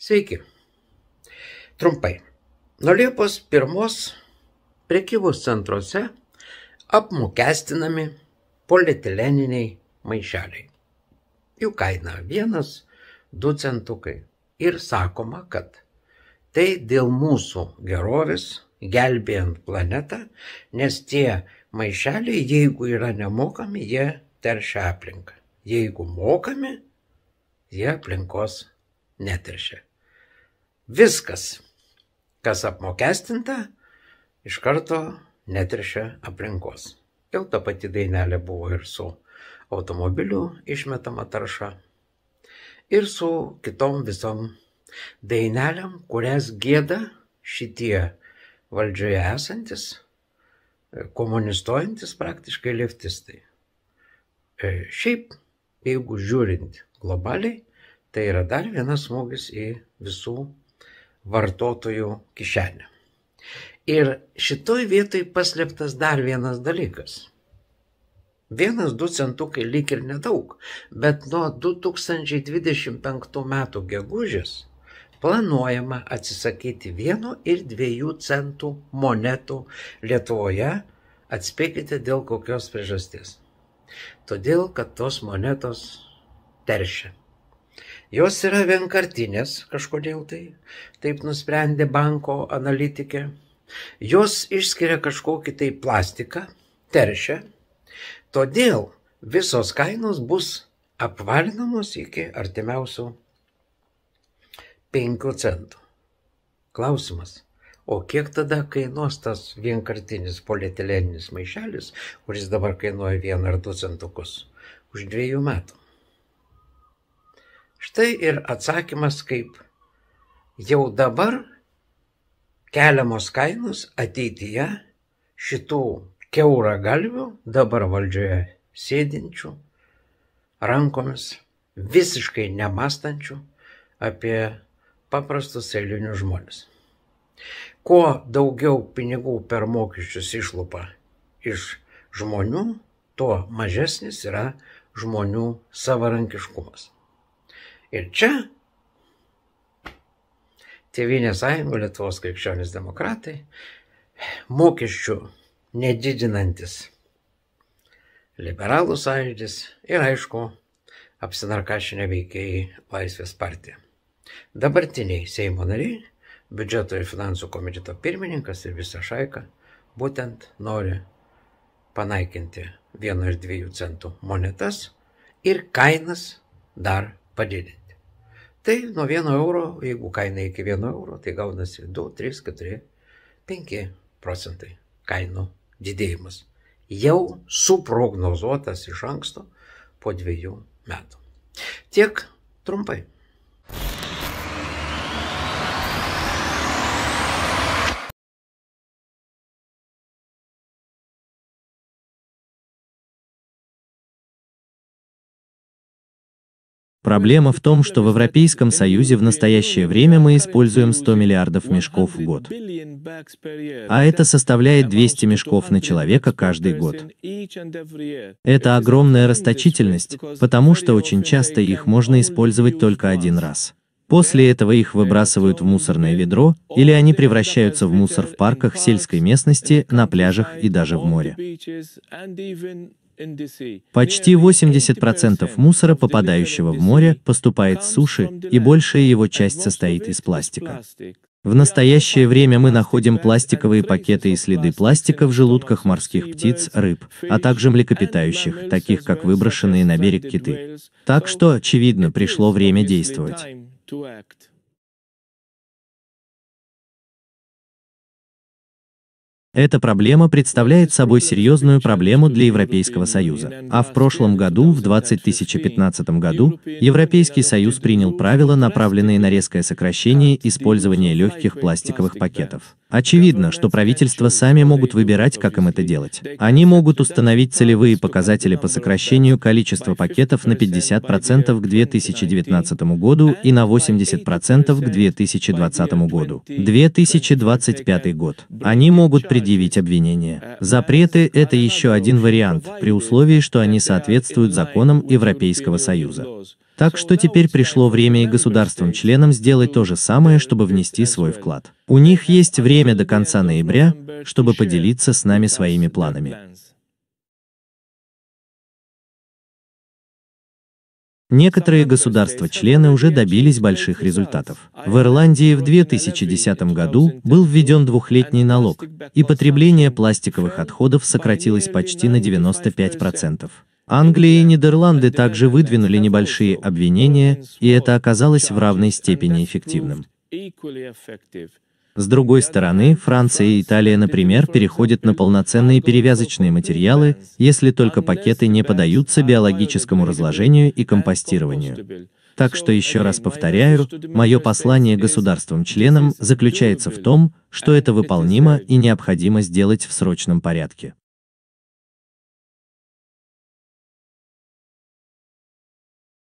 Sveiki. Trumpai. Nuo Liepos 1 prekybos centruose apmokestinami polietileniniai maišeliai. Jų kaina 1-2 centukai. Ir sakoma, kad tai dėl mūsų gerovės, gelbėjant planetą, nes tie maišeliai, jeigu yra nemokami, jie teršia aplinką. Jeigu mokami, jie aplinkos neteršia. Viskas, kas apmokestinta, iš karto netrešia aplinkos. Jau ta pati dainelė buvo ir su automobiliu išmetama tarša, ir su kitom visom daineliam, kurias gėda šitie valdžioje esantis, e, komunistuojantis praktiškai leftistai. E, šiaip, jeigu žiūrint globaliai, tai yra dar vienas smūgis į visų vartotojų kišenę. Ir šitoj vietoj paslėptas dar vienas dalykas. Vienas, du centukai lyg ir nedaug, bet nuo 2025 metų gegužės planuojama atsisakyti vieno ir dviejų centų monetų Lietuvoje, atspėkite dėl kokios priežasties. Todėl, kad tos monetos teršia. Jos yra vienkartinės kažkodėl tai, taip nusprendė banko analitikė. Jos išskiria kažkokį tai plastiką, teršia, todėl visos kainos bus apvalinamos iki artimiausių 5 centų. Klausimas. O kiek tada kainuos tas vienkartinis polietileninis maišelis, kuris dabar kainuoja 1 ar 2 centukus už dviejų metų? Štai ir atsakymas kaip. Jau dabar keliamos kainos ateityje šitų keurą galvių dabar valdžioje sėdinčių, rankomis visiškai nemastančių apie paprastus eilinius žmonės. Kuo daugiau pinigų per mokesčius išlupa iš žmonių, tuo mažesnis yra žmonių savarankiškumas. Ir čia Tėvynės sąjunga, Lietuvos krikščionys demokratai, mokesčių nedidinantis liberalų sąjūdis ir aišku apsinarkašinę veikėjai Laisvės partija. Dabartiniai Seimo nariai, biudžeto ir finansų komiteto pirmininkas ir visa šaika būtent nori panaikinti vieno ir dviejų centų monetas ir kainas dar padidinti. Tai nuo 1 euro, jeigu kaina iki 1 euro, tai gaunasi 2, 3, 4, 5 procentai kainų didėjimas. Jau suprognozuotas iš anksto po dviejų metų. Tiek trumpai. Проблема в том, что в Европейском Союзе в настоящее время мы используем 100 миллиардов мешков в год. А это составляет 200 мешков на человека каждый год. Это огромная расточительность, потому что очень часто их можно использовать только один раз. После этого их выбрасывают в мусорное ведро, или они превращаются в мусор в парках сельской местности, на пляжах и даже в море. Почти 80% мусора, попадающего в море, поступает с суши, и большая его часть состоит из пластика. В настоящее время мы находим пластиковые пакеты и следы пластика в желудках морских птиц, рыб, а также млекопитающих, таких как выброшенные на берег киты. Так что, очевидно, пришло время действовать. Эта проблема представляет собой серьезную проблему для Европейского Союза. А в прошлом году, в 2015 году, Европейский Союз принял правила, направленные на резкое сокращение использования легких пластиковых пакетов. Очевидно, что правительства сами могут выбирать, как им это делать. Они могут установить целевые показатели по сокращению количества пакетов на 50% к 2019 году и на 80% к 2020 году. 2025 год. Они могут предъявить обвинения. Запреты – это еще один вариант, при условии, что они соответствуют законам Европейского Союза. Так что теперь пришло время и государствам-членам сделать то же самое, чтобы внести свой вклад. У них есть время до конца ноября, чтобы поделиться с нами своими планами. Некоторые государства-члены уже добились больших результатов. В Ирландии в 2010 году был введен двухлетний налог, и потребление пластиковых отходов сократилось почти на 95%. Англия и Нидерланды также выдвинули небольшие обвинения, и это оказалось в равной степени эффективным. С другой стороны, Франция и Италия, например, переходят на полноценные перевязочные материалы, если только пакеты не поддаются биологическому разложению и компостированию. Так что еще раз повторяю, мое послание государствам-членам заключается в том, что это выполнимо и необходимо сделать в срочном порядке.